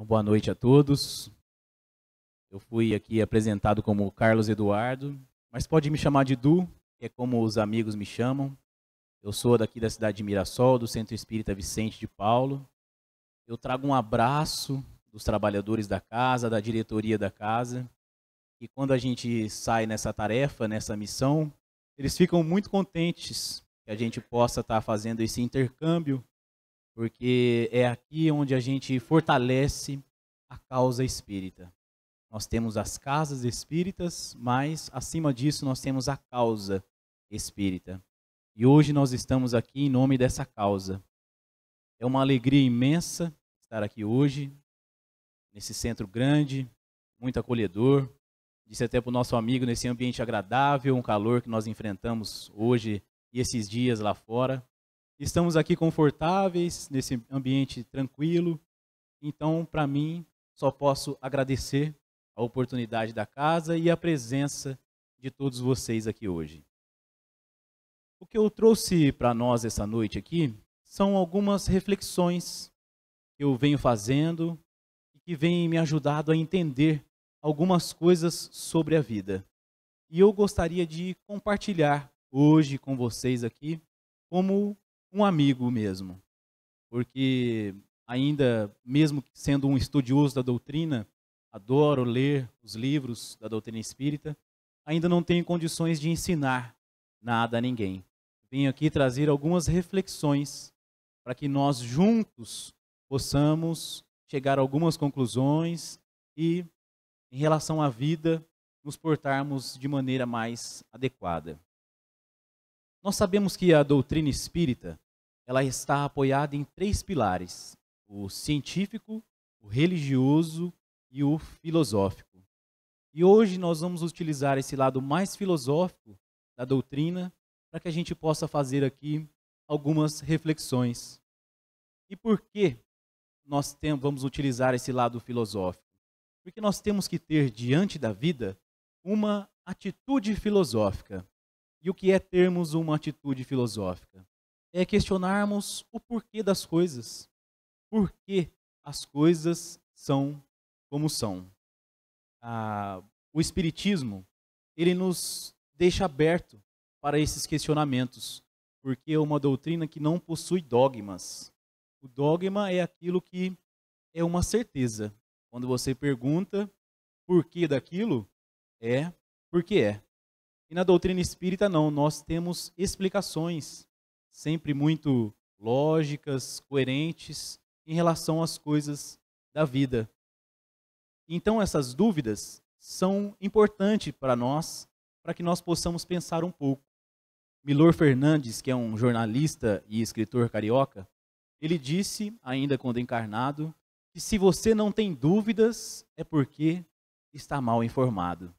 Então, boa noite a todos. Eu fui aqui apresentado como Carlos Eduardo, mas pode me chamar de Du, que é como os amigos me chamam. Eu sou daqui da cidade de Mirassol, do Centro Espírita Vicente de Paulo. Eu trago um abraço dos trabalhadores da casa, da diretoria da casa. E quando a gente sai nessa tarefa, nessa missão, eles ficam muito contentes que a gente possa estar fazendo esse intercâmbio porque é aqui onde a gente fortalece a causa espírita. Nós temos as casas espíritas, mas acima disso nós temos a causa espírita. E hoje nós estamos aqui em nome dessa causa. É uma alegria imensa estar aqui hoje, nesse centro grande, muito acolhedor. Disse até para o nosso amigo, nesse ambiente agradável, um calor que nós enfrentamos hoje e esses dias lá fora. Estamos aqui confortáveis, nesse ambiente tranquilo. Então, para mim, só posso agradecer a oportunidade da casa e a presença de todos vocês aqui hoje. O que eu trouxe para nós essa noite aqui são algumas reflexões que eu venho fazendo e que vêm me ajudado a entender algumas coisas sobre a vida. E eu gostaria de compartilhar hoje com vocês aqui como um amigo mesmo. Porque ainda, mesmo sendo um estudioso da doutrina, adoro ler os livros da doutrina espírita, ainda não tenho condições de ensinar nada a ninguém. Venho aqui trazer algumas reflexões para que nós juntos possamos chegar a algumas conclusões e, em relação à vida, nos portarmos de maneira mais adequada. Nós sabemos que a doutrina espírita, ela está apoiada em três pilares: o científico, o religioso e o filosófico. E hoje nós vamos utilizar esse lado mais filosófico da doutrina para que a gente possa fazer aqui algumas reflexões. E por que nós temos vamos utilizar esse lado filosófico? Porque nós temos que ter diante da vida uma atitude filosófica. E o que é termos uma atitude filosófica? É questionarmos o porquê das coisas. Por que as coisas são como são? Ah, o Espiritismo, ele nos deixa aberto para esses questionamentos, porque é uma doutrina que não possui dogmas. O dogma é aquilo que é uma certeza. Quando você pergunta por que daquilo, é porque é. E na doutrina espírita, não, nós temos explicações, sempre muito lógicas, coerentes, em relação às coisas da vida. Então, essas dúvidas são importantes para nós, para que nós possamos pensar um pouco. Milor Fernandes, que é um jornalista e escritor carioca, ele disse, ainda quando encarnado, que se você não tem dúvidas é porque está mal informado.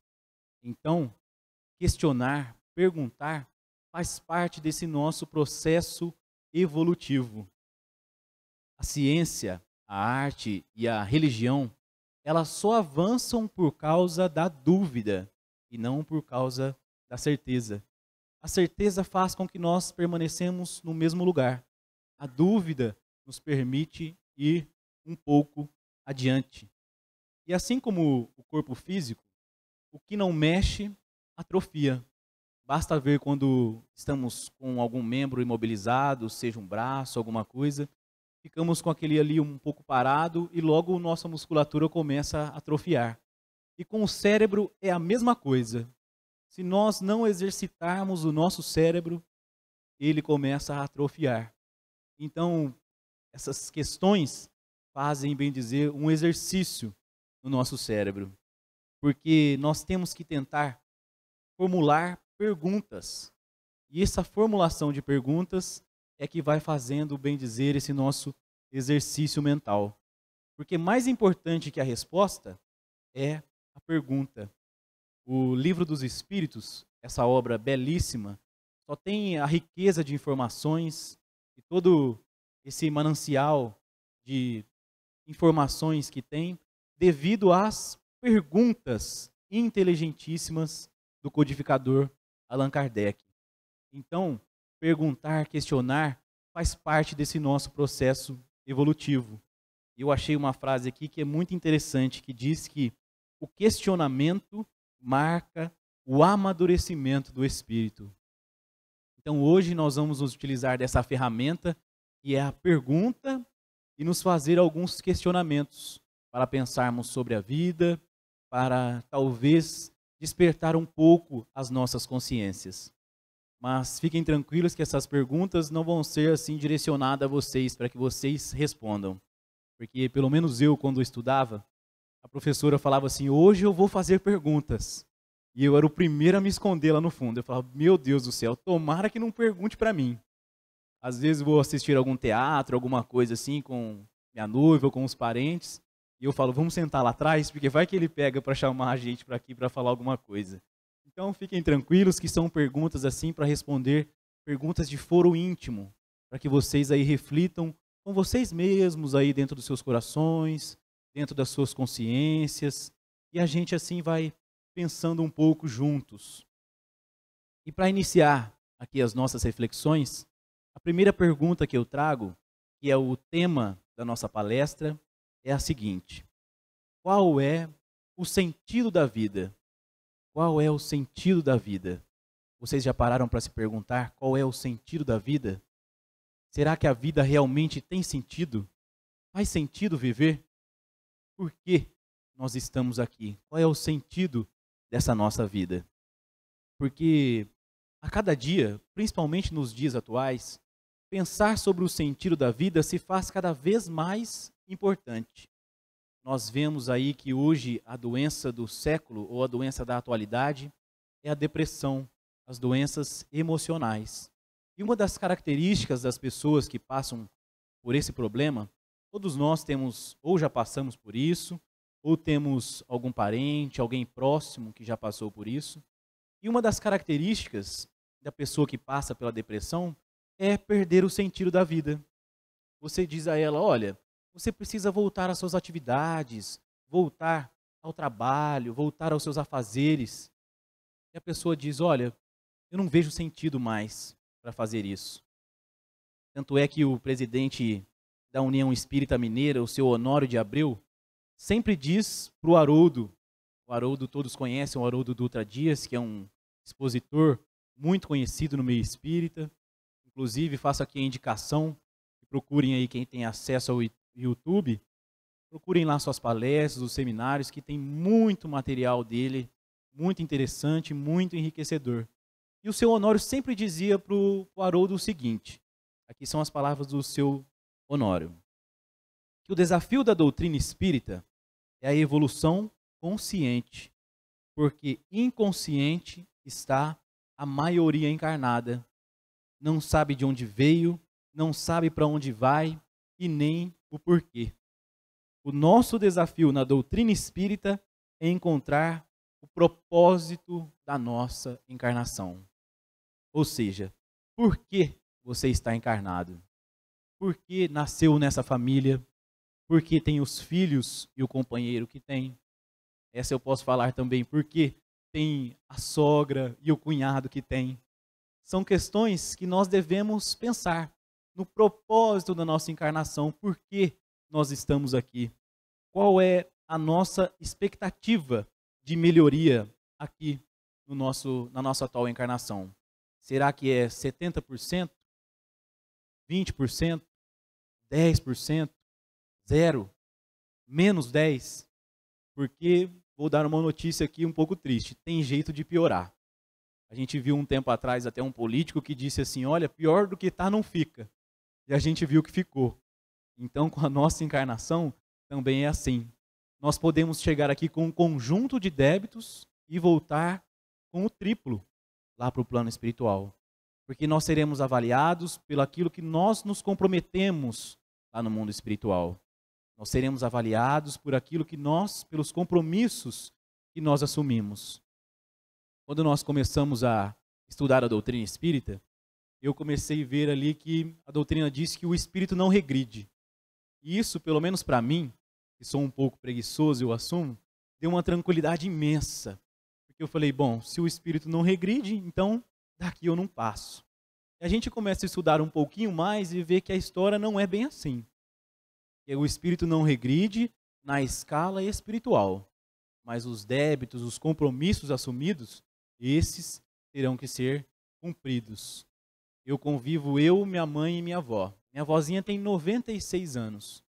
Então, questionar, perguntar, faz parte desse nosso processo evolutivo. A ciência, a arte e a religião, elas só avançam por causa da dúvida e não por causa da certeza. A certeza faz com que nós permanecemos no mesmo lugar. A dúvida nos permite ir um pouco adiante. E assim como o corpo físico, o que não mexe atrofia. Basta ver quando estamos com algum membro imobilizado, seja um braço, alguma coisa, ficamos com aquele ali um pouco parado e logo nossa musculatura começa a atrofiar. E com o cérebro é a mesma coisa. Se nós não exercitarmos o nosso cérebro, ele começa a atrofiar. Então, essas questões fazem, bem dizer, um exercício no nosso cérebro. Porque nós temos que tentar formular perguntas. E essa formulação de perguntas é que vai fazendo, bem dizer, esse nosso exercício mental. Porque mais importante que a resposta é a pergunta. O Livro dos Espíritos, essa obra belíssima, só tem a riqueza de informações e todo esse manancial de informações que tem devido às perguntas inteligentíssimas do codificador Allan Kardec. Então, perguntar, questionar, faz parte desse nosso processo evolutivo. Eu achei uma frase aqui que é muito interessante, que diz que o questionamento marca o amadurecimento do espírito. Então, hoje nós vamos nos utilizar dessa ferramenta, que é a pergunta, e nos fazer alguns questionamentos para pensarmos sobre a vida, para talvez despertar um pouco as nossas consciências. Mas fiquem tranquilos que essas perguntas não vão ser assim direcionadas a vocês para que vocês respondam. Porque pelo menos eu quando estudava, a professora falava assim: "Hoje eu vou fazer perguntas". E eu era o primeiro a me esconder lá no fundo. Eu falava: "Meu Deus do céu, tomara que não pergunte para mim". Às vezes vou assistir algum teatro, alguma coisa assim com minha noiva ou com os parentes, e eu falo, vamos sentar lá atrás, porque vai que ele pega para chamar a gente para aqui para falar alguma coisa. Então fiquem tranquilos que são perguntas assim para responder, perguntas de foro íntimo, para que vocês aí reflitam com vocês mesmos aí dentro dos seus corações, dentro das suas consciências, e a gente assim vai pensando um pouco juntos. E para iniciar aqui as nossas reflexões, a primeira pergunta que eu trago, que é o tema da nossa palestra, é a seguinte: qual é o sentido da vida? Qual é o sentido da vida? Vocês já pararam para se perguntar qual é o sentido da vida? Será que a vida realmente tem sentido? Faz sentido viver? Por que nós estamos aqui? Qual é o sentido dessa nossa vida? Porque a cada dia, principalmente nos dias atuais, pensar sobre o sentido da vida se faz cada vez mais importante. Nós vemos aí que hoje a doença do século ou a doença da atualidade é a depressão, as doenças emocionais. E uma das características das pessoas que passam por esse problema, todos nós temos ou já passamos por isso, ou temos algum parente, alguém próximo que já passou por isso. E uma das características da pessoa que passa pela depressão é perder o sentido da vida. Você diz a ela: olha, você precisa voltar às suas atividades, voltar ao trabalho, voltar aos seus afazeres. E a pessoa diz: Olha, eu não vejo sentido mais para fazer isso. Tanto é que o presidente da União Espírita Mineira, o seu Honório de Abreu, sempre diz para o Haroldo, o Haroldo todos conhecem, o Haroldo Dutra Dias, que é um expositor muito conhecido no meio espírita. Inclusive, faço aqui a indicação procurem aí quem tem acesso ao YouTube, procurem lá suas palestras, os seminários, que tem muito material dele, muito interessante, muito enriquecedor. E o seu Honório sempre dizia para o Haroldo o seguinte: aqui são as palavras do seu Honório. Que o desafio da doutrina espírita é a evolução consciente, porque inconsciente está a maioria encarnada. Não sabe de onde veio, não sabe para onde vai, e nem o porquê. O nosso desafio na doutrina espírita é encontrar o propósito da nossa encarnação. Ou seja, por que você está encarnado? Por que nasceu nessa família? Por que tem os filhos e o companheiro que tem? Essa eu posso falar também. Por que tem a sogra e o cunhado que tem? São questões que nós devemos pensar no propósito da nossa encarnação, por que nós estamos aqui, qual é a nossa expectativa de melhoria aqui no nosso, na nossa atual encarnação. Será que é 70%? 20%? 10%? Zero? Menos 10%? Porque, vou dar uma notícia aqui um pouco triste, tem jeito de piorar. A gente viu um tempo atrás até um político que disse assim: olha, pior do que está não fica e a gente viu que ficou. Então, com a nossa encarnação, também é assim. Nós podemos chegar aqui com um conjunto de débitos e voltar com o triplo lá para o plano espiritual. Porque nós seremos avaliados pelo aquilo que nós nos comprometemos lá no mundo espiritual. Nós seremos avaliados por aquilo que nós, pelos compromissos que nós assumimos. Quando nós começamos a estudar a doutrina espírita, eu comecei a ver ali que a doutrina diz que o espírito não regride. E isso, pelo menos para mim, que sou um pouco preguiçoso, eu assumo, deu uma tranquilidade imensa. Porque eu falei, bom, se o espírito não regride, então daqui eu não passo. E a gente começa a estudar um pouquinho mais e vê que a história não é bem assim. Que o espírito não regride na escala espiritual, mas os débitos, os compromissos assumidos, esses terão que ser cumpridos eu convivo eu, minha mãe e minha avó. Minha avózinha tem 96 anos.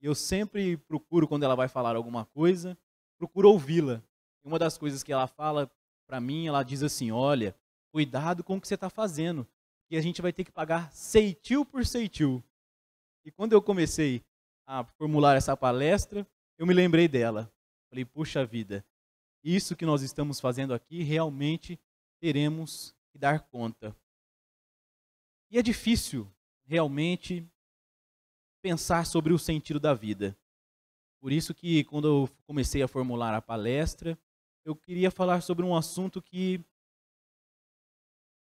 E eu sempre procuro, quando ela vai falar alguma coisa, procuro ouvi-la. Uma das coisas que ela fala para mim, ela diz assim: olha, cuidado com o que você está fazendo, que a gente vai ter que pagar ceitil por ceitil. E quando eu comecei a formular essa palestra, eu me lembrei dela. Falei, puxa vida, isso que nós estamos fazendo aqui realmente teremos que dar conta. E é difícil realmente pensar sobre o sentido da vida. Por isso que quando eu comecei a formular a palestra, eu queria falar sobre um assunto que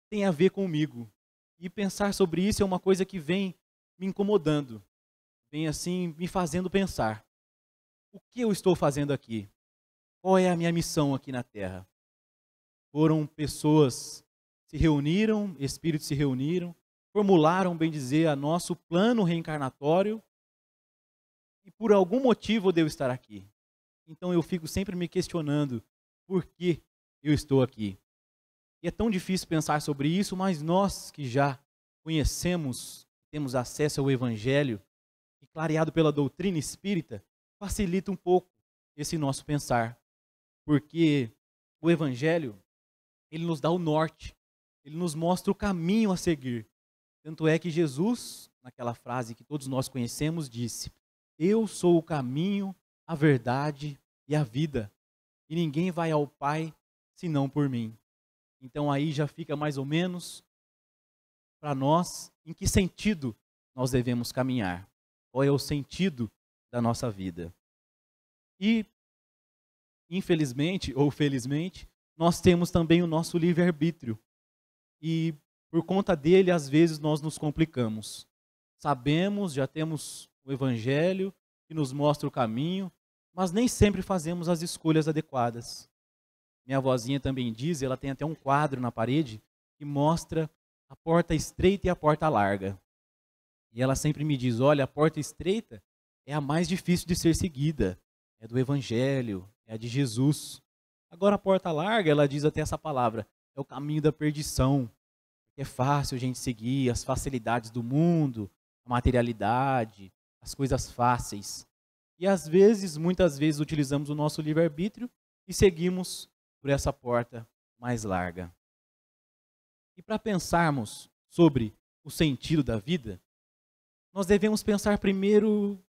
tem a ver comigo. E pensar sobre isso é uma coisa que vem me incomodando, vem assim me fazendo pensar. O que eu estou fazendo aqui? Qual é a minha missão aqui na terra? Foram pessoas se reuniram, espíritos se reuniram formularam, bem dizer, a nosso plano reencarnatório e por algum motivo eu devo estar aqui. Então eu fico sempre me questionando por que eu estou aqui. E é tão difícil pensar sobre isso, mas nós que já conhecemos, temos acesso ao Evangelho, e clareado pela doutrina espírita, facilita um pouco esse nosso pensar. Porque o Evangelho, ele nos dá o norte, ele nos mostra o caminho a seguir. Tanto é que Jesus, naquela frase que todos nós conhecemos, disse: Eu sou o caminho, a verdade e a vida, e ninguém vai ao Pai senão por mim. Então aí já fica mais ou menos para nós em que sentido nós devemos caminhar, qual é o sentido da nossa vida. E, infelizmente ou felizmente, nós temos também o nosso livre-arbítrio. E por conta dele, às vezes nós nos complicamos. Sabemos, já temos o Evangelho que nos mostra o caminho, mas nem sempre fazemos as escolhas adequadas. Minha vozinha também diz, ela tem até um quadro na parede que mostra a porta estreita e a porta larga. E ela sempre me diz: olha, a porta estreita é a mais difícil de ser seguida, é do Evangelho, é a de Jesus. Agora, a porta larga, ela diz até essa palavra, é o caminho da perdição, é fácil a gente seguir as facilidades do mundo, a materialidade, as coisas fáceis. E às vezes, muitas vezes, utilizamos o nosso livre-arbítrio e seguimos por essa porta mais larga. E para pensarmos sobre o sentido da vida, nós devemos pensar primeiro o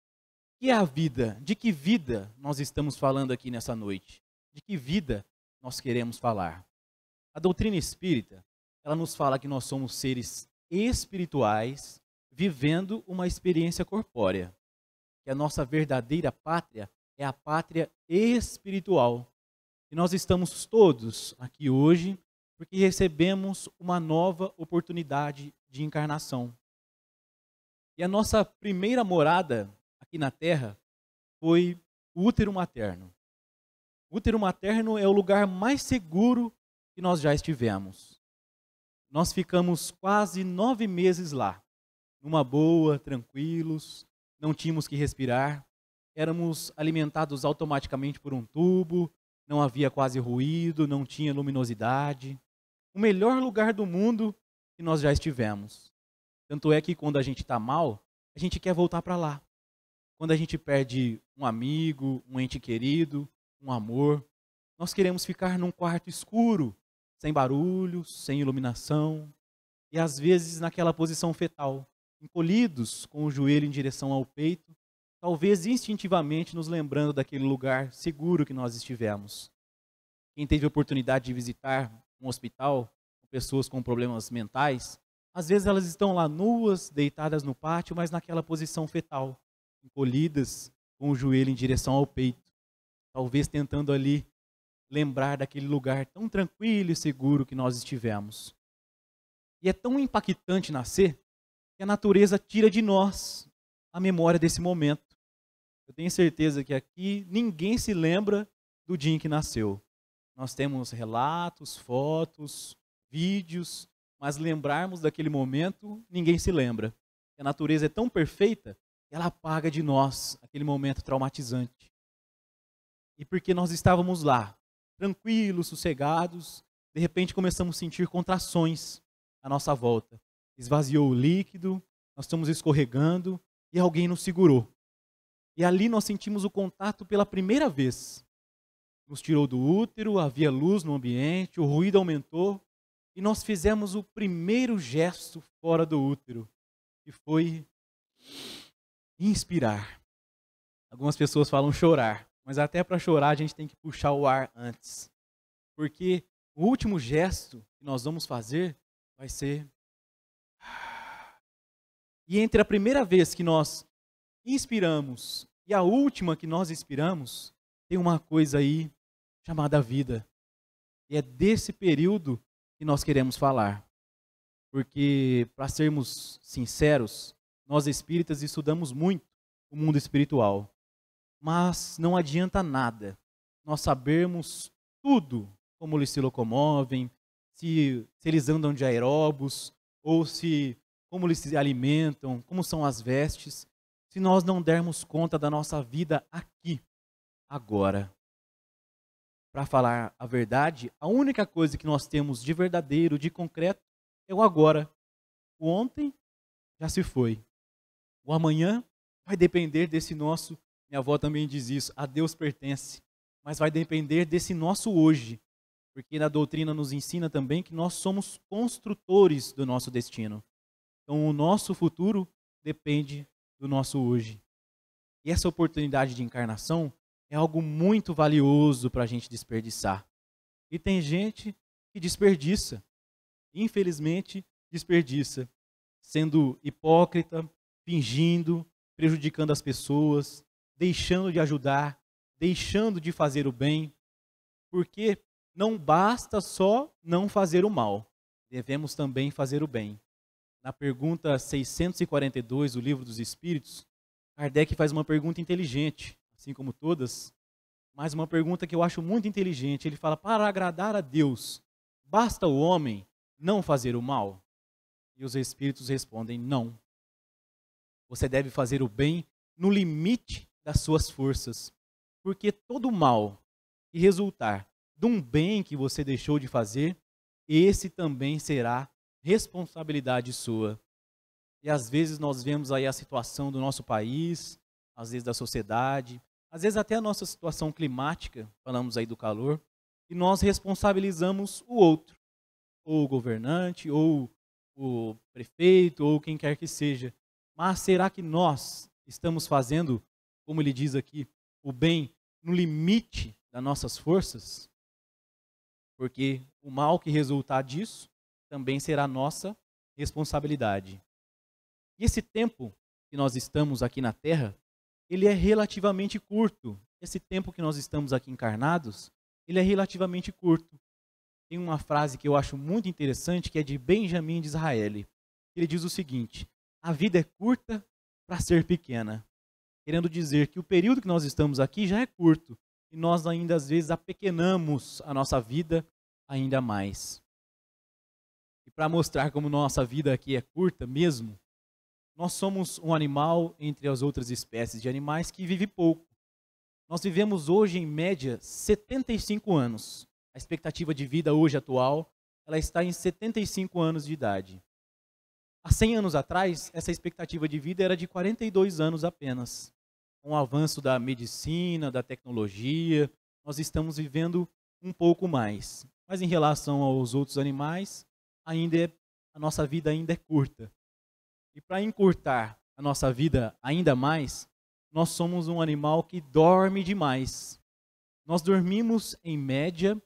que é a vida, de que vida nós estamos falando aqui nessa noite, de que vida nós queremos falar. A doutrina espírita, ela nos fala que nós somos seres espirituais vivendo uma experiência corpórea. Que a nossa verdadeira pátria é a pátria espiritual. E nós estamos todos aqui hoje porque recebemos uma nova oportunidade de encarnação. E a nossa primeira morada aqui na Terra foi o útero materno. O útero materno é o lugar mais seguro que nós já estivemos. Nós ficamos quase nove meses lá, numa boa, tranquilos, não tínhamos que respirar, éramos alimentados automaticamente por um tubo, não havia quase ruído, não tinha luminosidade. O melhor lugar do mundo que nós já estivemos. Tanto é que quando a gente está mal, a gente quer voltar para lá. Quando a gente perde um amigo, um ente querido, um amor, nós queremos ficar num quarto escuro, sem barulho, sem iluminação, e às vezes naquela posição fetal, encolhidos com o joelho em direção ao peito, talvez instintivamente nos lembrando daquele lugar seguro que nós estivemos. Quem teve oportunidade de visitar um hospital com pessoas com problemas mentais, às vezes elas estão lá nuas, deitadas no pátio, mas naquela posição fetal, encolhidas com o joelho em direção ao peito, talvez tentando ali lembrar daquele lugar tão tranquilo e seguro que nós estivemos. E é tão impactante nascer que a natureza tira de nós a memória desse momento. Eu tenho certeza que aqui ninguém se lembra do dia em que nasceu. Nós temos relatos, fotos, vídeos, mas lembrarmos daquele momento, ninguém se lembra. A natureza é tão perfeita que ela apaga de nós aquele momento traumatizante. E porque nós estávamos lá, tranquilos, sossegados, de repente começamos a sentir contrações à nossa volta. Esvaziou o líquido, nós estamos escorregando e alguém nos segurou. E ali nós sentimos o contato pela primeira vez. Nos tirou do útero, havia luz no ambiente, o ruído aumentou e nós fizemos o primeiro gesto fora do útero, que foi inspirar. Algumas pessoas falam chorar. Mas até para chorar a gente tem que puxar o ar antes. Porque o último gesto que nós vamos fazer vai ser. E entre a primeira vez que nós inspiramos e a última que nós inspiramos, tem uma coisa aí chamada vida. E é desse período que nós queremos falar. Porque, para sermos sinceros, nós espíritas estudamos muito o mundo espiritual mas não adianta nada nós sabermos tudo como eles se locomovem, se, se eles andam de aeróbos, ou se como eles se alimentam, como são as vestes, se nós não dermos conta da nossa vida aqui, agora. Para falar a verdade, a única coisa que nós temos de verdadeiro, de concreto, é o agora. O ontem já se foi. O amanhã vai depender desse nosso minha avó também diz isso. A Deus pertence. Mas vai depender desse nosso hoje. Porque na doutrina nos ensina também que nós somos construtores do nosso destino. Então, o nosso futuro depende do nosso hoje. E essa oportunidade de encarnação é algo muito valioso para a gente desperdiçar. E tem gente que desperdiça. Infelizmente, desperdiça. Sendo hipócrita, fingindo, prejudicando as pessoas, deixando de ajudar, deixando de fazer o bem, porque não basta só não fazer o mal, devemos também fazer o bem. Na pergunta 642 do Livro dos Espíritos, Kardec faz uma pergunta inteligente, assim como todas, mas uma pergunta que eu acho muito inteligente. Ele fala: para agradar a Deus, basta o homem não fazer o mal? E os espíritos respondem: não. Você deve fazer o bem no limite das suas forças. Porque todo mal que resultar de um bem que você deixou de fazer, esse também será responsabilidade sua. E às vezes nós vemos aí a situação do nosso país, às vezes da sociedade, às vezes até a nossa situação climática, falamos aí do calor, e nós responsabilizamos o outro, ou o governante, ou o prefeito, ou quem quer que seja. Mas será que nós estamos fazendo como ele diz aqui, o bem no limite das nossas forças, porque o mal que resultar disso também será nossa responsabilidade. E esse tempo que nós estamos aqui na Terra, ele é relativamente curto. Esse tempo que nós estamos aqui encarnados, ele é relativamente curto. Tem uma frase que eu acho muito interessante, que é de Benjamin de Israel. Ele diz o seguinte: A vida é curta para ser pequena querendo dizer que o período que nós estamos aqui já é curto e nós ainda às vezes apequenamos a nossa vida ainda mais. E para mostrar como nossa vida aqui é curta mesmo, nós somos um animal entre as outras espécies de animais que vive pouco. Nós vivemos hoje em média 75 anos. A expectativa de vida hoje atual, ela está em 75 anos de idade. Há 100 anos atrás, essa expectativa de vida era de 42 anos apenas com o avanço da medicina, da tecnologia, nós estamos vivendo um pouco mais. Mas em relação aos outros animais, ainda é, a nossa vida ainda é curta. E para encurtar a nossa vida ainda mais, nós somos um animal que dorme demais. Nós dormimos, em média,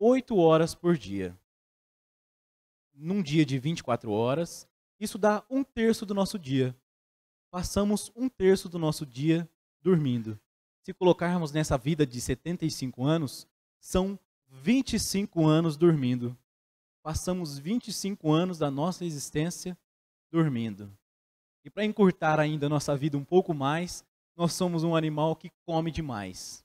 8 horas por dia. Num dia de 24 horas, isso dá um terço do nosso dia. Passamos um terço do nosso dia dormindo. Se colocarmos nessa vida de 75 anos, são 25 anos dormindo. Passamos 25 anos da nossa existência dormindo. E para encurtar ainda a nossa vida um pouco mais, nós somos um animal que come demais.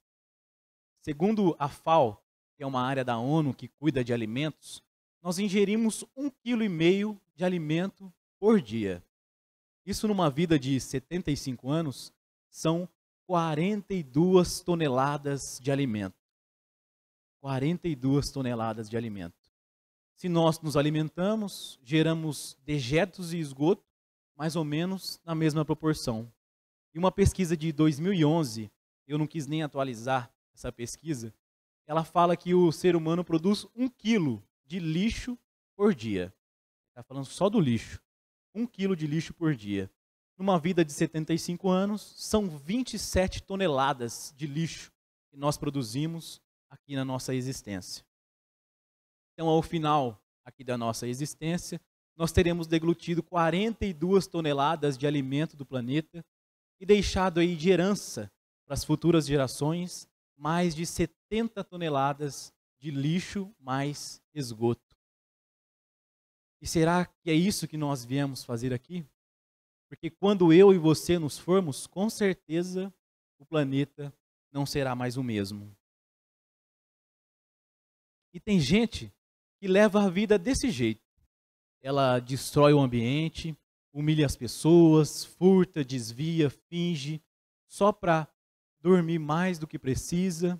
Segundo a FAO, que é uma área da ONU que cuida de alimentos, nós ingerimos um quilo e meio de alimento por dia. Isso numa vida de 75 anos são 42 toneladas de alimento. 42 toneladas de alimento. Se nós nos alimentamos, geramos dejetos e esgoto, mais ou menos na mesma proporção. E uma pesquisa de 2011, eu não quis nem atualizar essa pesquisa, ela fala que o ser humano produz um quilo de lixo por dia. Está falando só do lixo. Um quilo de lixo por dia. Numa vida de 75 anos, são 27 toneladas de lixo que nós produzimos aqui na nossa existência. Então, ao final aqui da nossa existência, nós teremos deglutido 42 toneladas de alimento do planeta e deixado aí de herança para as futuras gerações mais de 70 toneladas de lixo mais esgoto. E será que é isso que nós viemos fazer aqui? Porque quando eu e você nos formos, com certeza o planeta não será mais o mesmo. E tem gente que leva a vida desse jeito. Ela destrói o ambiente, humilha as pessoas, furta, desvia, finge, só para dormir mais do que precisa,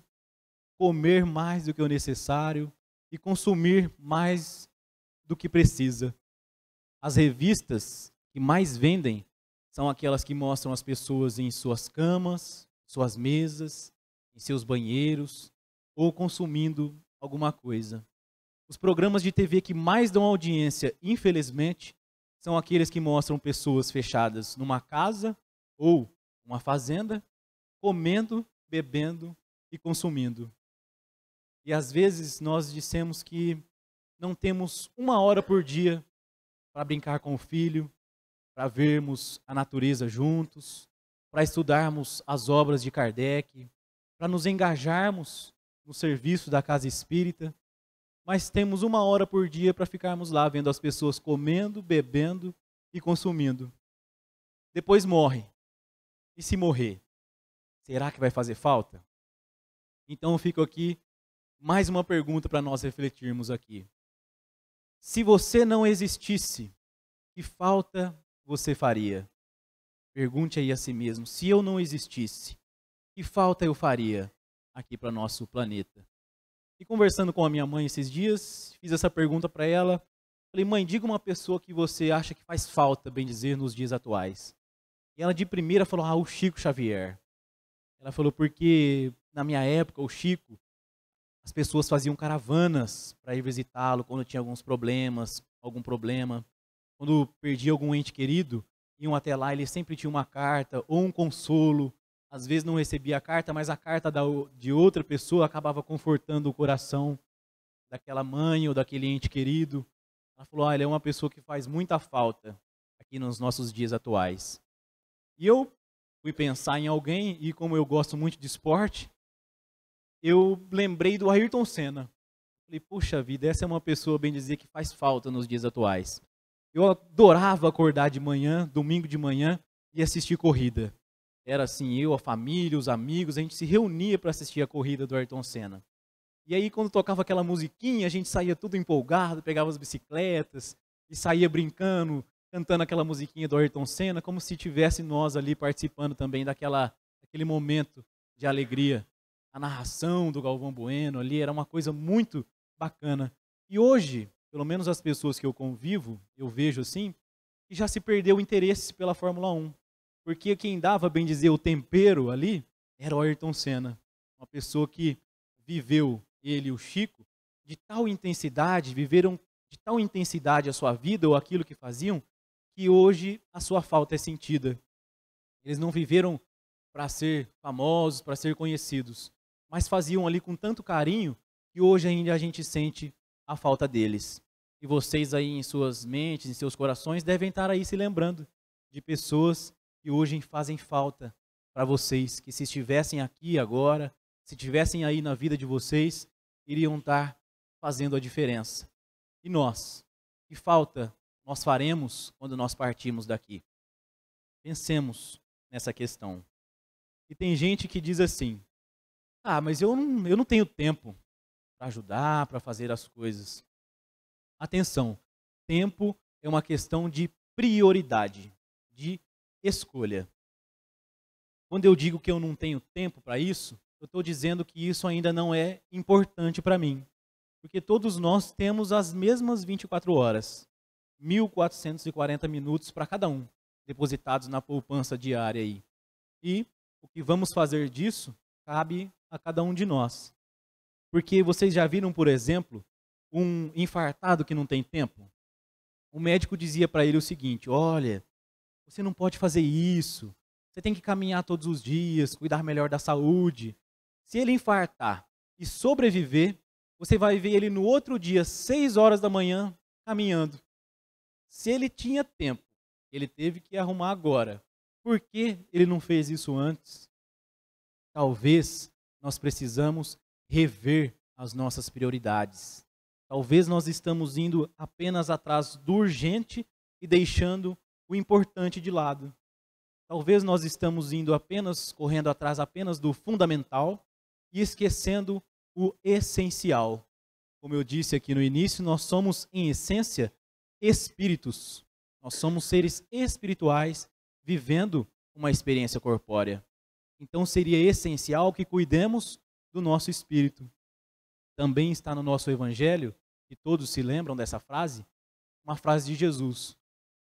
comer mais do que o necessário e consumir mais do que precisa. As revistas que mais vendem são aquelas que mostram as pessoas em suas camas, suas mesas, em seus banheiros ou consumindo alguma coisa. Os programas de TV que mais dão audiência, infelizmente, são aqueles que mostram pessoas fechadas numa casa ou uma fazenda, comendo, bebendo e consumindo. E às vezes nós dissemos que não temos uma hora por dia para brincar com o filho, para vermos a natureza juntos, para estudarmos as obras de Kardec, para nos engajarmos no serviço da casa espírita, mas temos uma hora por dia para ficarmos lá vendo as pessoas comendo, bebendo e consumindo. Depois morre. E se morrer, será que vai fazer falta? Então eu fico aqui mais uma pergunta para nós refletirmos aqui. Se você não existisse, que falta você faria? Pergunte aí a si mesmo: se eu não existisse, que falta eu faria aqui para nosso planeta? E conversando com a minha mãe esses dias, fiz essa pergunta para ela. Falei, mãe, diga uma pessoa que você acha que faz falta, bem dizer, nos dias atuais. E ela de primeira falou, ah, o Chico Xavier. Ela falou, porque na minha época, o Chico, as pessoas faziam caravanas para ir visitá-lo quando tinha alguns problemas, algum problema quando perdia algum ente querido, iam até lá, ele sempre tinha uma carta ou um consolo. Às vezes não recebia a carta, mas a carta de outra pessoa acabava confortando o coração daquela mãe ou daquele ente querido. Ela falou: olha, ele é uma pessoa que faz muita falta aqui nos nossos dias atuais. E eu fui pensar em alguém, e como eu gosto muito de esporte, eu lembrei do Ayrton Senna. Falei, puxa vida, essa é uma pessoa, bem dizer, que faz falta nos dias atuais. Eu adorava acordar de manhã, domingo de manhã, e assistir corrida. Era assim, eu, a família, os amigos, a gente se reunia para assistir a corrida do Ayrton Senna. E aí, quando tocava aquela musiquinha, a gente saía tudo empolgado, pegava as bicicletas e saía brincando, cantando aquela musiquinha do Ayrton Senna, como se tivesse nós ali participando também daquela, daquele momento de alegria. A narração do Galvão Bueno ali era uma coisa muito bacana. E hoje, pelo menos as pessoas que eu convivo, eu vejo assim, que já se perdeu o interesse pela Fórmula 1. Porque quem dava, bem dizer, o tempero ali era o Ayrton Senna. Uma pessoa que viveu, ele e o Chico, de tal intensidade, viveram de tal intensidade a sua vida ou aquilo que faziam, que hoje a sua falta é sentida. Eles não viveram para ser famosos, para ser conhecidos, mas faziam ali com tanto carinho que hoje ainda a gente sente a falta deles. E vocês aí em suas mentes, em seus corações, devem estar aí se lembrando de pessoas que hoje fazem falta para vocês, que se estivessem aqui agora, se estivessem aí na vida de vocês, iriam estar fazendo a diferença. E nós? Que falta nós faremos quando nós partimos daqui? Pensemos nessa questão. E tem gente que diz assim: ah, mas eu não, eu não tenho tempo para ajudar, para fazer as coisas. Atenção, tempo é uma questão de prioridade, de escolha. Quando eu digo que eu não tenho tempo para isso, eu estou dizendo que isso ainda não é importante para mim. Porque todos nós temos as mesmas 24 horas, 1.440 minutos para cada um, depositados na poupança diária aí. E o que vamos fazer disso cabe a cada um de nós. Porque vocês já viram, por exemplo, um infartado que não tem tempo? O médico dizia para ele o seguinte: olha, você não pode fazer isso, você tem que caminhar todos os dias, cuidar melhor da saúde. Se ele infartar e sobreviver, você vai ver ele no outro dia, seis horas da manhã, caminhando. Se ele tinha tempo, ele teve que arrumar agora. Por que ele não fez isso antes? Talvez nós precisamos rever as nossas prioridades. Talvez nós estamos indo apenas atrás do urgente e deixando o importante de lado. Talvez nós estamos indo apenas correndo atrás apenas do fundamental e esquecendo o essencial. Como eu disse aqui no início, nós somos em essência espíritos. Nós somos seres espirituais vivendo uma experiência corpórea. Então seria essencial que cuidemos do nosso espírito também está no nosso evangelho, e todos se lembram dessa frase, uma frase de Jesus: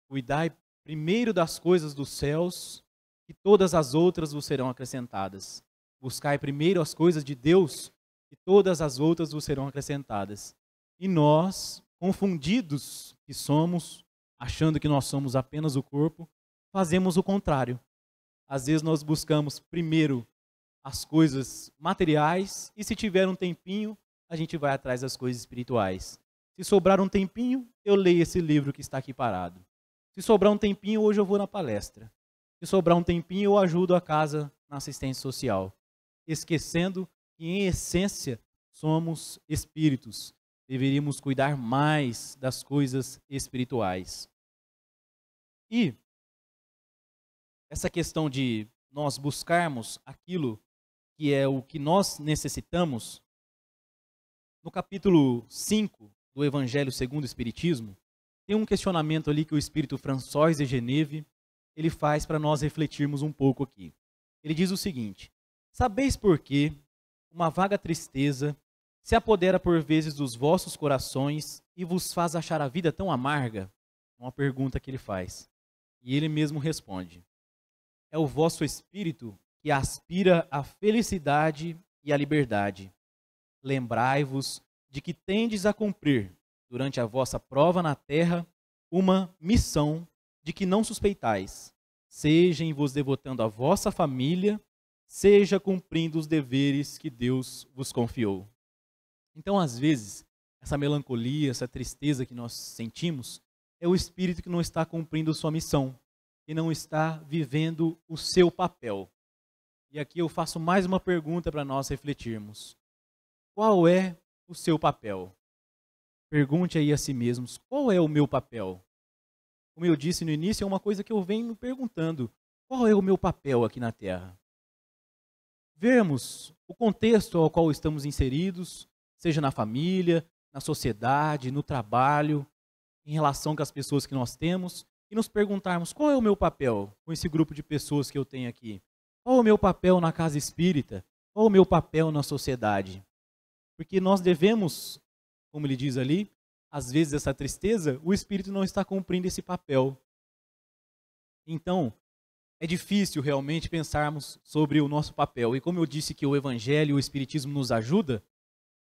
Cuidai primeiro das coisas dos céus, e todas as outras vos serão acrescentadas. Buscai primeiro as coisas de Deus, e todas as outras vos serão acrescentadas. E nós, confundidos que somos, achando que nós somos apenas o corpo, fazemos o contrário. Às vezes nós buscamos primeiro as coisas materiais e se tiver um tempinho, a gente vai atrás das coisas espirituais. Se sobrar um tempinho, eu leio esse livro que está aqui parado. Se sobrar um tempinho, hoje eu vou na palestra. Se sobrar um tempinho, eu ajudo a casa na assistência social. Esquecendo que, em essência, somos espíritos. Deveríamos cuidar mais das coisas espirituais. E essa questão de nós buscarmos aquilo que é o que nós necessitamos no capítulo 5 do Evangelho segundo o Espiritismo, tem um questionamento ali que o espírito François de Geneve ele faz para nós refletirmos um pouco aqui. Ele diz o seguinte: Sabeis por que uma vaga tristeza se apodera por vezes dos vossos corações e vos faz achar a vida tão amarga? É uma pergunta que ele faz. E ele mesmo responde: É o vosso espírito que aspira à felicidade e à liberdade, lembrai-vos de que tendes a cumprir, durante a vossa prova na terra, uma missão de que não suspeitais, seja em vos devotando a vossa família, seja cumprindo os deveres que Deus vos confiou. Então, às vezes, essa melancolia, essa tristeza que nós sentimos, é o espírito que não está cumprindo sua missão, que não está vivendo o seu papel. E aqui eu faço mais uma pergunta para nós refletirmos. Qual é o seu papel? Pergunte aí a si mesmos: qual é o meu papel? Como eu disse no início, é uma coisa que eu venho me perguntando: qual é o meu papel aqui na Terra? Vermos o contexto ao qual estamos inseridos, seja na família, na sociedade, no trabalho, em relação com as pessoas que nós temos, e nos perguntarmos qual é o meu papel com esse grupo de pessoas que eu tenho aqui? Qual é o meu papel na casa espírita? Qual é o meu papel na sociedade? Porque nós devemos, como ele diz ali, às vezes essa tristeza, o espírito não está cumprindo esse papel. Então, é difícil realmente pensarmos sobre o nosso papel. E como eu disse que o evangelho e o espiritismo nos ajuda,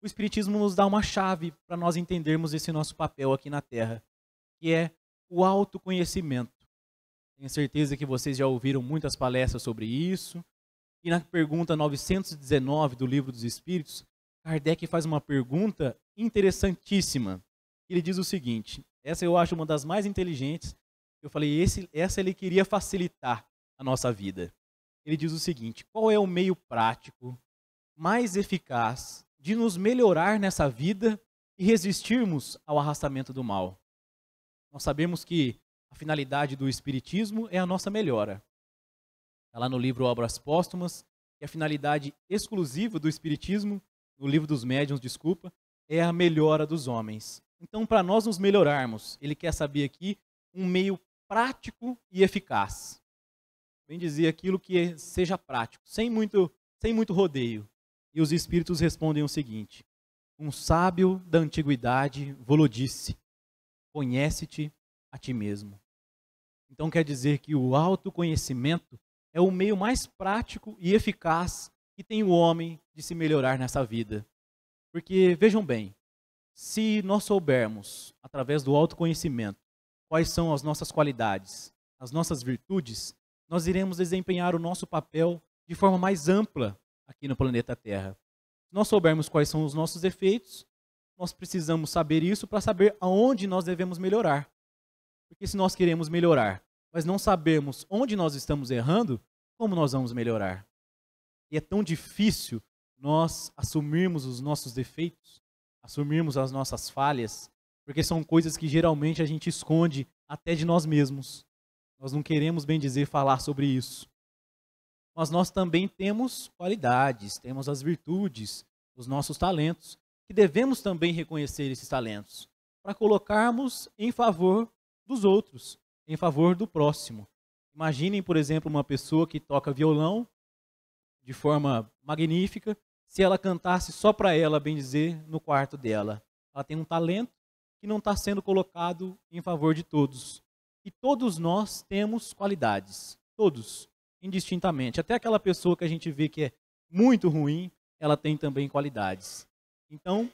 o espiritismo nos dá uma chave para nós entendermos esse nosso papel aqui na terra, que é o autoconhecimento. Tenho certeza que vocês já ouviram muitas palestras sobre isso. E na pergunta 919 do Livro dos Espíritos, Kardec faz uma pergunta interessantíssima. Ele diz o seguinte: essa eu acho uma das mais inteligentes. Eu falei, esse, essa ele queria facilitar a nossa vida. Ele diz o seguinte: qual é o meio prático mais eficaz de nos melhorar nessa vida e resistirmos ao arrastamento do mal? Nós sabemos que a finalidade do Espiritismo é a nossa melhora. Está lá no livro Obras Póstumas, que a finalidade exclusiva do Espiritismo no livro dos médiuns, desculpa, é a melhora dos homens. Então, para nós nos melhorarmos, ele quer saber aqui um meio prático e eficaz. Bem dizer aquilo que seja prático, sem muito, sem muito rodeio. E os espíritos respondem o seguinte: Um sábio da antiguidade vos disse: Conhece-te a ti mesmo. Então quer dizer que o autoconhecimento é o meio mais prático e eficaz que tem o homem de se melhorar nessa vida. Porque vejam bem, se nós soubermos, através do autoconhecimento, quais são as nossas qualidades, as nossas virtudes, nós iremos desempenhar o nosso papel de forma mais ampla aqui no planeta Terra. Se nós soubermos quais são os nossos defeitos, nós precisamos saber isso para saber aonde nós devemos melhorar. Porque se nós queremos melhorar, mas não sabemos onde nós estamos errando, como nós vamos melhorar? E é tão difícil nós assumirmos os nossos defeitos, assumirmos as nossas falhas, porque são coisas que geralmente a gente esconde até de nós mesmos. Nós não queremos, bem dizer, falar sobre isso. Mas nós também temos qualidades, temos as virtudes, os nossos talentos, que devemos também reconhecer esses talentos, para colocarmos em favor dos outros, em favor do próximo. Imaginem, por exemplo, uma pessoa que toca violão de forma magnífica, se ela cantasse só para ela, bem dizer, no quarto dela. Ela tem um talento que não está sendo colocado em favor de todos. E todos nós temos qualidades, todos, indistintamente. Até aquela pessoa que a gente vê que é muito ruim, ela tem também qualidades. Então,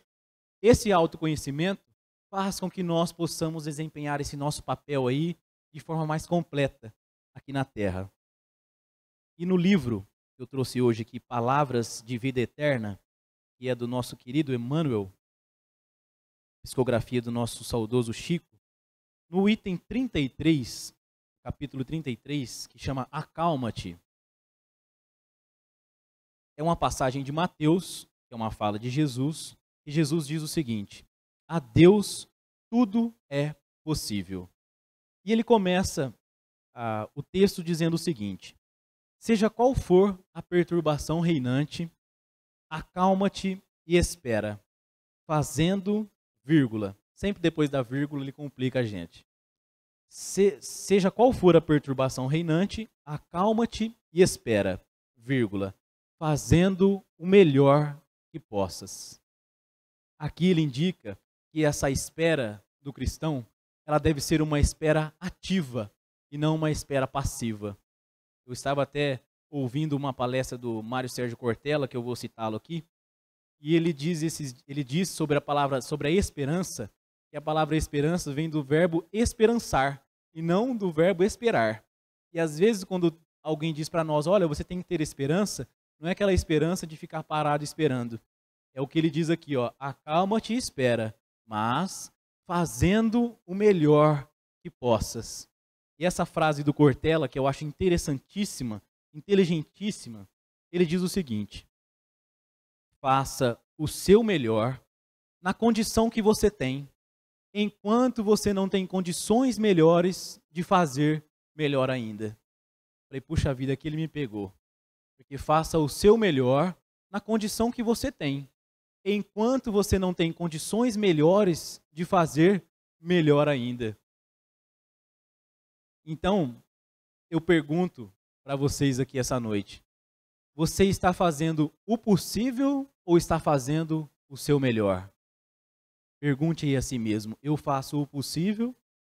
esse autoconhecimento faz com que nós possamos desempenhar esse nosso papel aí de forma mais completa aqui na Terra. E no livro eu trouxe hoje aqui, Palavras de Vida Eterna, que é do nosso querido Emmanuel, psicografia do nosso saudoso Chico, no item 33, capítulo 33, que chama Acalma-te. É uma passagem de Mateus, que é uma fala de Jesus, e Jesus diz o seguinte: A Deus tudo é possível. E ele começa ah, o texto dizendo o seguinte: Seja qual for a perturbação reinante, acalma-te e espera, fazendo vírgula. Sempre depois da vírgula ele complica a gente. Se, seja qual for a perturbação reinante, acalma-te e espera, vírgula, fazendo o melhor que possas. Aqui ele indica que essa espera do cristão, ela deve ser uma espera ativa e não uma espera passiva. Eu estava até ouvindo uma palestra do Mário Sérgio Cortella, que eu vou citá-lo aqui, e ele diz, esses, ele diz sobre a palavra, sobre a esperança, que a palavra esperança vem do verbo esperançar e não do verbo esperar. E às vezes quando alguém diz para nós, olha, você tem que ter esperança, não é aquela esperança de ficar parado esperando. É o que ele diz aqui, ó, acalma-te e espera, mas fazendo o melhor que possas. E essa frase do Cortella, que eu acho interessantíssima, inteligentíssima, ele diz o seguinte: faça o seu melhor na condição que você tem, enquanto você não tem condições melhores de fazer melhor ainda. Falei, puxa vida, que ele me pegou. Porque faça o seu melhor na condição que você tem, enquanto você não tem condições melhores de fazer melhor ainda. Então, eu pergunto para vocês aqui essa noite: você está fazendo o possível ou está fazendo o seu melhor? Pergunte aí a si mesmo: eu faço o possível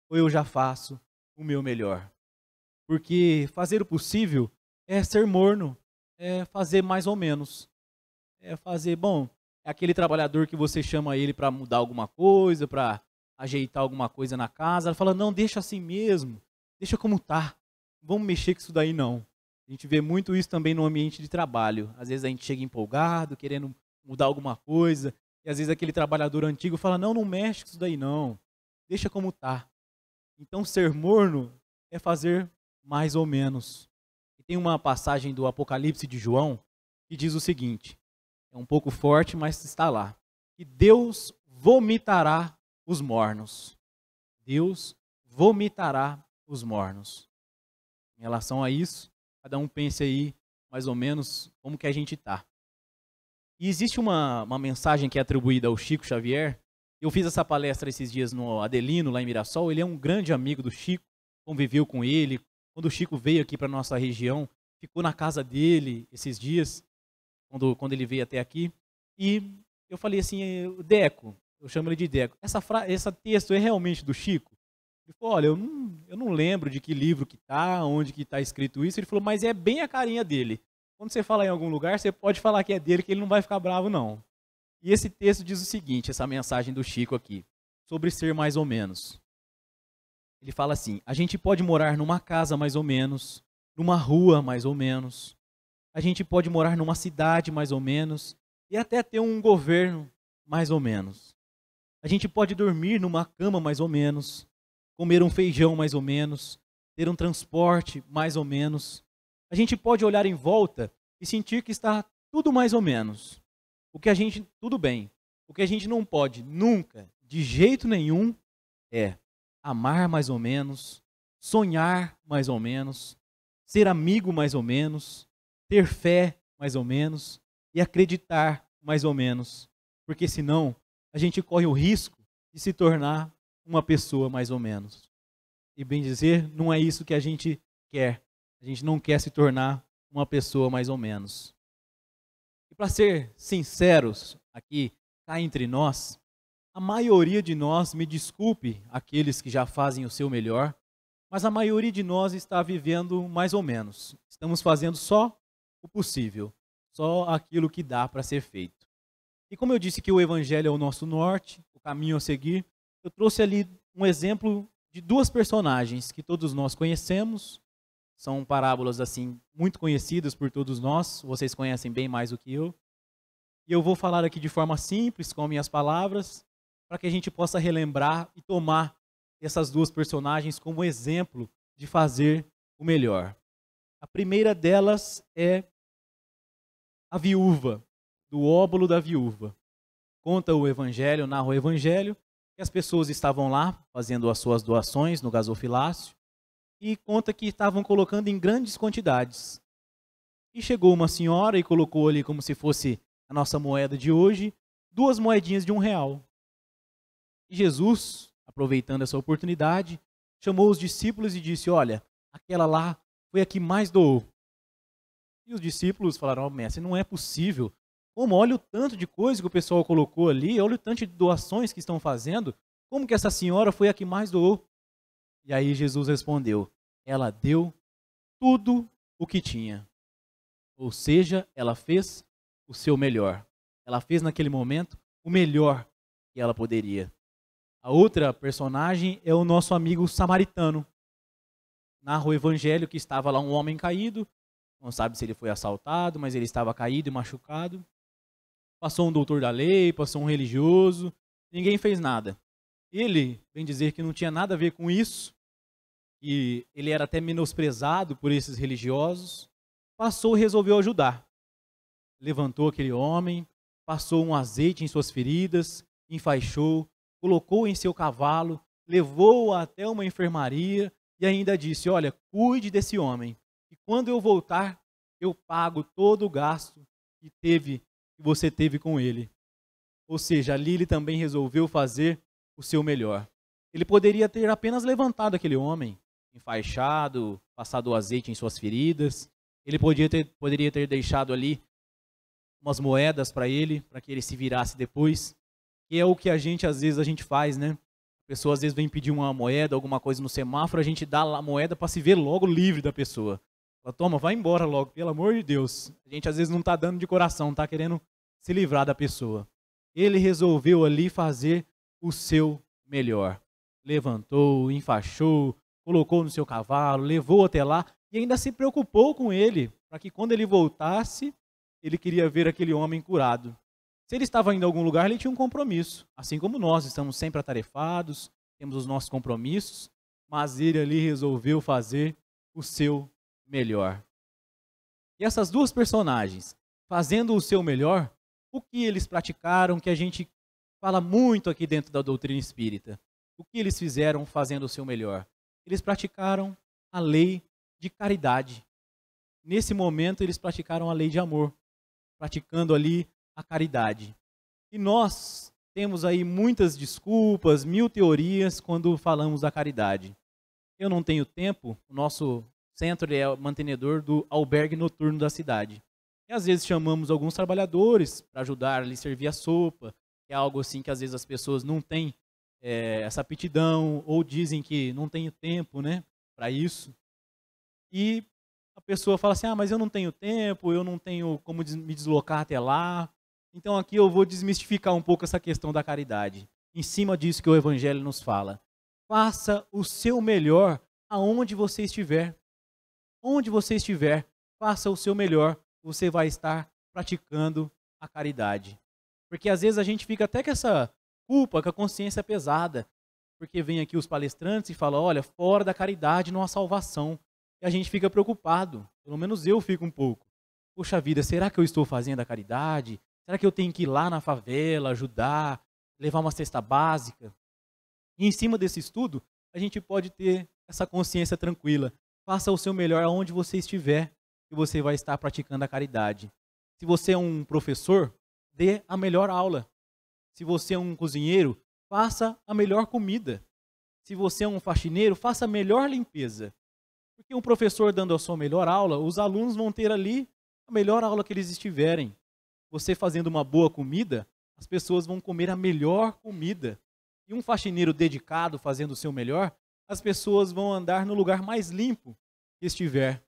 ou eu já faço o meu melhor? Porque fazer o possível é ser morno, é fazer mais ou menos. É fazer, bom, é aquele trabalhador que você chama ele para mudar alguma coisa, para ajeitar alguma coisa na casa, ela fala: "Não, deixa assim mesmo" deixa como tá. vamos mexer com isso daí, não. A gente vê muito isso também no ambiente de trabalho. Às vezes a gente chega empolgado, querendo mudar alguma coisa, e às vezes aquele trabalhador antigo fala: não, não mexe com isso daí, não. Deixa como tá. Então, ser morno é fazer mais ou menos. E tem uma passagem do Apocalipse de João que diz o seguinte: é um pouco forte, mas está lá. Que Deus vomitará os mornos. Deus vomitará os mornos. Em relação a isso, cada um pense aí mais ou menos como que a gente está. E existe uma, uma mensagem que é atribuída ao Chico Xavier. Eu fiz essa palestra esses dias no Adelino, lá em Mirassol. Ele é um grande amigo do Chico, conviveu com ele. Quando o Chico veio aqui para nossa região, ficou na casa dele esses dias, quando, quando ele veio até aqui. E eu falei assim, eh, Deco, eu chamo ele de Deco, essa, fra... essa texto é realmente do Chico? Ele falou, olha, eu não, eu não lembro de que livro que tá, onde que tá escrito isso. Ele falou, mas é bem a carinha dele. Quando você fala em algum lugar, você pode falar que é dele, que ele não vai ficar bravo, não. E esse texto diz o seguinte, essa mensagem do Chico aqui, sobre ser mais ou menos. Ele fala assim: a gente pode morar numa casa mais ou menos, numa rua mais ou menos, a gente pode morar numa cidade mais ou menos, e até ter um governo mais ou menos. A gente pode dormir numa cama mais ou menos, comer um feijão mais ou menos, ter um transporte mais ou menos. A gente pode olhar em volta e sentir que está tudo mais ou menos. O que a gente, tudo bem. O que a gente não pode nunca, de jeito nenhum, é amar mais ou menos, sonhar mais ou menos, ser amigo mais ou menos, ter fé mais ou menos e acreditar mais ou menos. Porque senão a gente corre o risco de se tornar uma pessoa mais ou menos. E bem dizer, não é isso que a gente quer. A gente não quer se tornar uma pessoa mais ou menos. E para ser sinceros aqui, cá entre nós, a maioria de nós, me desculpe aqueles que já fazem o seu melhor, mas a maioria de nós está vivendo mais ou menos. Estamos fazendo só o possível, só aquilo que dá para ser feito. E como eu disse que o evangelho é o nosso norte, o caminho a seguir, eu trouxe ali um exemplo de duas personagens que todos nós conhecemos. São parábolas assim muito conhecidas por todos nós, vocês conhecem bem mais do que eu. E eu vou falar aqui de forma simples, com minhas palavras, para que a gente possa relembrar e tomar essas duas personagens como exemplo de fazer o melhor. A primeira delas é a viúva, do óbolo da viúva. Conta o evangelho, narra o evangelho, que as pessoas estavam lá fazendo as suas doações no gasofilácio e conta que estavam colocando em grandes quantidades. E chegou uma senhora e colocou ali como se fosse a nossa moeda de hoje, duas moedinhas de um real. E Jesus, aproveitando essa oportunidade, chamou os discípulos e disse: Olha, aquela lá foi a que mais doou. E os discípulos falaram: oh, Mestre, não é possível como? Olha o tanto de coisa que o pessoal colocou ali, olha o tanto de doações que estão fazendo. Como que essa senhora foi a que mais doou? E aí Jesus respondeu: Ela deu tudo o que tinha. Ou seja, ela fez o seu melhor. Ela fez naquele momento o melhor que ela poderia. A outra personagem é o nosso amigo samaritano. Narra o evangelho que estava lá um homem caído, não sabe se ele foi assaltado, mas ele estava caído e machucado. Passou um doutor da lei, passou um religioso, ninguém fez nada. Ele vem dizer que não tinha nada a ver com isso, e ele era até menosprezado por esses religiosos. Passou e resolveu ajudar. Levantou aquele homem, passou um azeite em suas feridas, enfaixou, colocou em seu cavalo, levou-o até uma enfermaria e ainda disse: Olha, cuide desse homem, e quando eu voltar, eu pago todo o gasto que teve que você teve com ele. Ou seja, ali ele também resolveu fazer o seu melhor. Ele poderia ter apenas levantado aquele homem, enfaixado, passado o azeite em suas feridas. Ele podia ter, poderia ter deixado ali umas moedas para ele, para que ele se virasse depois. E é o que a gente às vezes a gente faz, né? A pessoa às vezes vem pedir uma moeda, alguma coisa no semáforo, a gente dá a moeda para se ver logo livre da pessoa. Fala, toma, vai embora logo, pelo amor de Deus. A gente às vezes não está dando de coração, está querendo se livrar da pessoa. Ele resolveu ali fazer o seu melhor. Levantou, enfaixou, colocou no seu cavalo, levou até lá e ainda se preocupou com ele, para que quando ele voltasse, ele queria ver aquele homem curado. Se ele estava indo a algum lugar, ele tinha um compromisso. Assim como nós, estamos sempre atarefados, temos os nossos compromissos, mas ele ali resolveu fazer o seu melhor. E essas duas personagens, fazendo o seu melhor, o que eles praticaram que a gente fala muito aqui dentro da doutrina espírita? O que eles fizeram fazendo o seu melhor? Eles praticaram a lei de caridade. Nesse momento, eles praticaram a lei de amor, praticando ali a caridade. E nós temos aí muitas desculpas, mil teorias quando falamos da caridade. Eu não tenho tempo, o nosso centro é o mantenedor do albergue noturno da cidade. E às vezes chamamos alguns trabalhadores para ajudar a lhe servir a sopa, que é algo assim que às vezes as pessoas não têm é, essa aptidão ou dizem que não tem tempo né, para isso. E a pessoa fala assim: ah, mas eu não tenho tempo, eu não tenho como me deslocar até lá. Então aqui eu vou desmistificar um pouco essa questão da caridade. Em cima disso que o Evangelho nos fala. Faça o seu melhor aonde você estiver onde você estiver, faça o seu melhor, você vai estar praticando a caridade. Porque às vezes a gente fica até com essa culpa, com a consciência pesada, porque vem aqui os palestrantes e fala, olha, fora da caridade não há salvação. E a gente fica preocupado, pelo menos eu fico um pouco. Poxa vida, será que eu estou fazendo a caridade? Será que eu tenho que ir lá na favela ajudar, levar uma cesta básica? E em cima desse estudo, a gente pode ter essa consciência tranquila. Faça o seu melhor aonde você estiver, que você vai estar praticando a caridade. Se você é um professor, dê a melhor aula. Se você é um cozinheiro, faça a melhor comida. Se você é um faxineiro, faça a melhor limpeza. Porque um professor dando a sua melhor aula, os alunos vão ter ali a melhor aula que eles estiverem. Você fazendo uma boa comida, as pessoas vão comer a melhor comida. E um faxineiro dedicado fazendo o seu melhor, as pessoas vão andar no lugar mais limpo que estiver.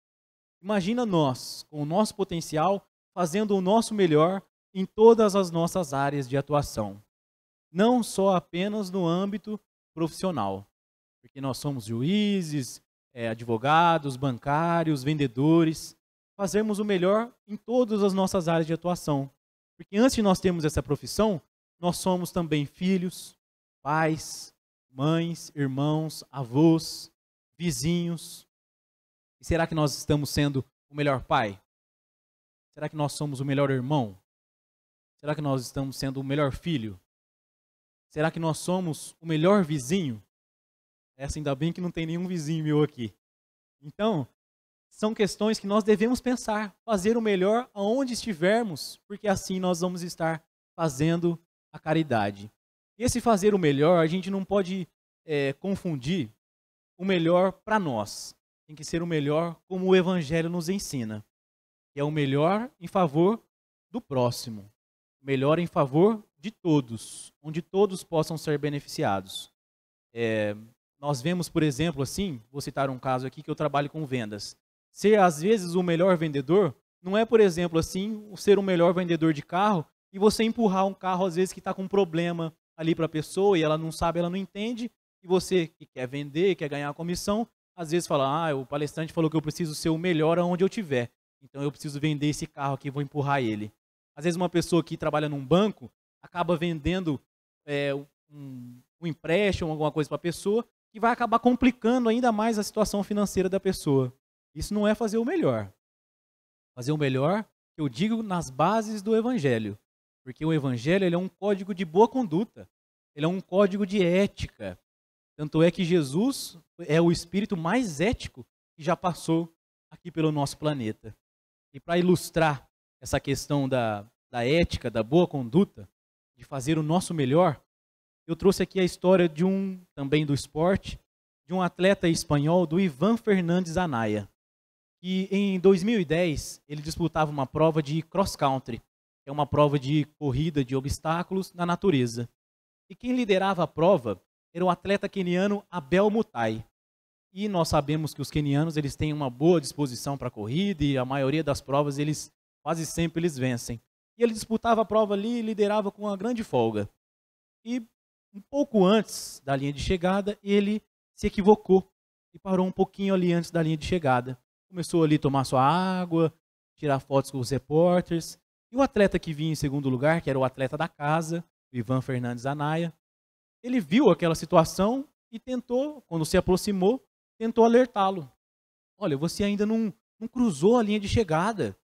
Imagina nós, com o nosso potencial, fazendo o nosso melhor em todas as nossas áreas de atuação, não só apenas no âmbito profissional, porque nós somos juízes, é, advogados, bancários, vendedores, fazemos o melhor em todas as nossas áreas de atuação, porque antes de nós termos essa profissão, nós somos também filhos, pais, mães, irmãos, avós, vizinhos. E será que nós estamos sendo o melhor pai? Será que nós somos o melhor irmão? Será que nós estamos sendo o melhor filho? Será que nós somos o melhor vizinho? Essa é, assim, ainda bem que não tem nenhum vizinho meu aqui. Então, são questões que nós devemos pensar, fazer o melhor aonde estivermos, porque assim nós vamos estar fazendo a caridade. Esse fazer o melhor, a gente não pode é, confundir o melhor para nós. Tem que ser o melhor como o Evangelho nos ensina. Que é o melhor em favor do próximo. Melhor em favor de todos, onde todos possam ser beneficiados. É, nós vemos, por exemplo, assim, vou citar um caso aqui que eu trabalho com vendas. Ser, às vezes, o melhor vendedor não é, por exemplo, assim, ser o melhor vendedor de carro e você empurrar um carro, às vezes, que está com problema, ali para a pessoa e ela não sabe, ela não entende, e você que quer vender, quer ganhar a comissão, às vezes fala: "Ah, o palestrante falou que eu preciso ser o melhor aonde eu tiver. Então eu preciso vender esse carro aqui, vou empurrar ele". Às vezes uma pessoa que trabalha num banco acaba vendendo é, um, um empréstimo, alguma coisa para a pessoa, que vai acabar complicando ainda mais a situação financeira da pessoa. Isso não é fazer o melhor. Fazer o melhor, eu digo, nas bases do evangelho. Porque o evangelho ele é um código de boa conduta, ele é um código de ética. Tanto é que Jesus é o espírito mais ético que já passou aqui pelo nosso planeta. E para ilustrar essa questão da, da ética, da boa conduta, de fazer o nosso melhor, eu trouxe aqui a história de um, também do esporte, de um atleta espanhol, do Ivan Fernandes Anaya, e em 2010 ele disputava uma prova de cross country é uma prova de corrida de obstáculos na natureza. E quem liderava a prova era o atleta queniano Abel Mutai. E nós sabemos que os quenianos eles têm uma boa disposição para a corrida e a maioria das provas eles quase sempre eles vencem. E ele disputava a prova ali e liderava com uma grande folga. E um pouco antes da linha de chegada, ele se equivocou e parou um pouquinho ali antes da linha de chegada. Começou ali a tomar sua água, tirar fotos com os repórteres e o atleta que vinha em segundo lugar, que era o atleta da casa, o Ivan Fernandes Anaia, ele viu aquela situação e tentou, quando se aproximou, tentou alertá-lo. Olha, você ainda não, não cruzou a linha de chegada.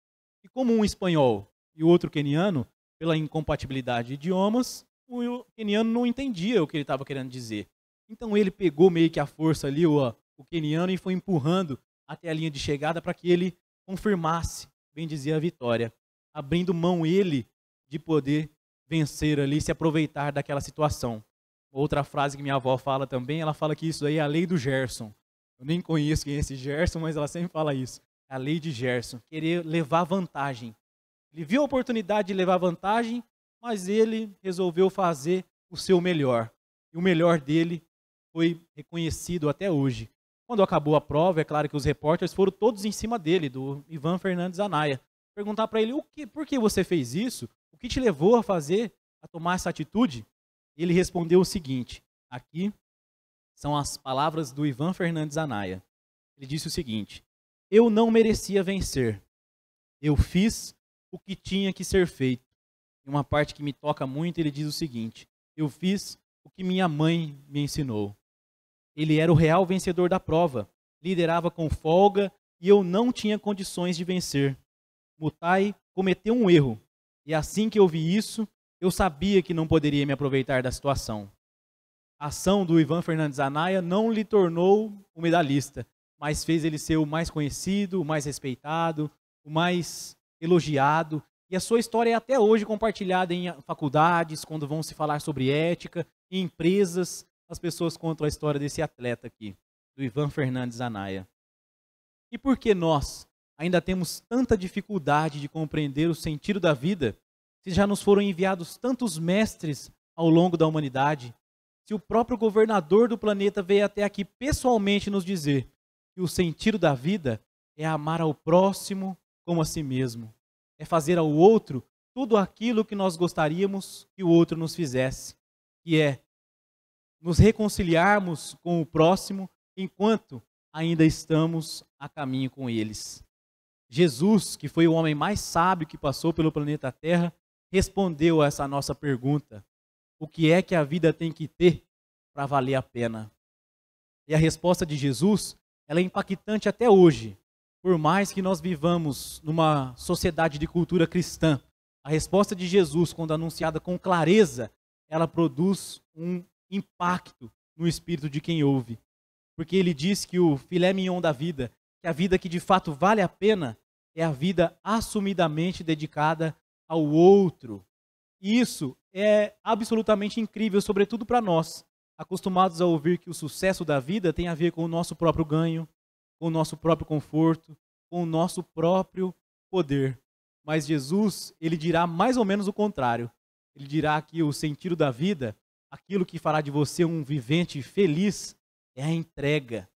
E como um espanhol e outro queniano, pela incompatibilidade de idiomas, o queniano não entendia o que ele estava querendo dizer. Então ele pegou meio que a força ali, o, o queniano, e foi empurrando até a linha de chegada para que ele confirmasse, bem dizer, a vitória abrindo mão ele de poder vencer ali, se aproveitar daquela situação. Outra frase que minha avó fala também, ela fala que isso aí é a lei do Gerson. Eu nem conheço quem é esse Gerson, mas ela sempre fala isso. É a lei de Gerson, querer levar vantagem. Ele viu a oportunidade de levar vantagem, mas ele resolveu fazer o seu melhor. E o melhor dele foi reconhecido até hoje. Quando acabou a prova, é claro que os repórteres foram todos em cima dele, do Ivan Fernandes Anaya perguntar para ele o que, por que você fez isso? O que te levou a fazer, a tomar essa atitude? Ele respondeu o seguinte: aqui são as palavras do Ivan Fernandes Anaya. Ele disse o seguinte: Eu não merecia vencer. Eu fiz o que tinha que ser feito. E uma parte que me toca muito, ele diz o seguinte: Eu fiz o que minha mãe me ensinou. Ele era o real vencedor da prova, liderava com folga e eu não tinha condições de vencer. Mutai cometeu um erro. E assim que eu vi isso, eu sabia que não poderia me aproveitar da situação. A ação do Ivan Fernandes Anaya não lhe tornou o medalhista, mas fez ele ser o mais conhecido, o mais respeitado, o mais elogiado. E a sua história é até hoje compartilhada em faculdades, quando vão se falar sobre ética, em empresas, as pessoas contam a história desse atleta aqui, do Ivan Fernandes Anaya. E por que nós ainda temos tanta dificuldade de compreender o sentido da vida, se já nos foram enviados tantos mestres ao longo da humanidade, se o próprio governador do planeta veio até aqui pessoalmente nos dizer que o sentido da vida é amar ao próximo como a si mesmo, é fazer ao outro tudo aquilo que nós gostaríamos que o outro nos fizesse, que é nos reconciliarmos com o próximo enquanto ainda estamos a caminho com eles. Jesus, que foi o homem mais sábio que passou pelo planeta Terra, respondeu a essa nossa pergunta: o que é que a vida tem que ter para valer a pena? E a resposta de Jesus, ela é impactante até hoje. Por mais que nós vivamos numa sociedade de cultura cristã, a resposta de Jesus, quando anunciada com clareza, ela produz um impacto no espírito de quem ouve. Porque ele diz que o filé mignon da vida que a vida que de fato vale a pena é a vida assumidamente dedicada ao outro. E isso é absolutamente incrível, sobretudo para nós, acostumados a ouvir que o sucesso da vida tem a ver com o nosso próprio ganho, com o nosso próprio conforto, com o nosso próprio poder. Mas Jesus, ele dirá mais ou menos o contrário. Ele dirá que o sentido da vida, aquilo que fará de você um vivente feliz, é a entrega,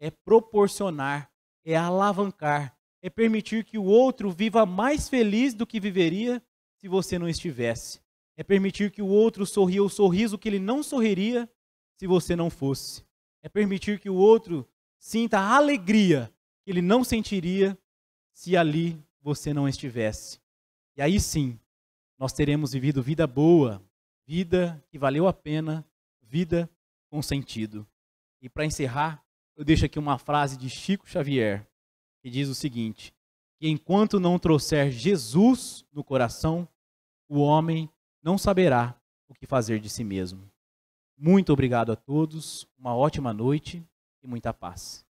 é proporcionar é alavancar, é permitir que o outro viva mais feliz do que viveria se você não estivesse. É permitir que o outro sorria o sorriso que ele não sorriria se você não fosse. É permitir que o outro sinta a alegria que ele não sentiria se ali você não estivesse. E aí sim, nós teremos vivido vida boa, vida que valeu a pena, vida com sentido. E para encerrar, eu deixo aqui uma frase de Chico Xavier, que diz o seguinte: que enquanto não trouxer Jesus no coração, o homem não saberá o que fazer de si mesmo. Muito obrigado a todos, uma ótima noite e muita paz.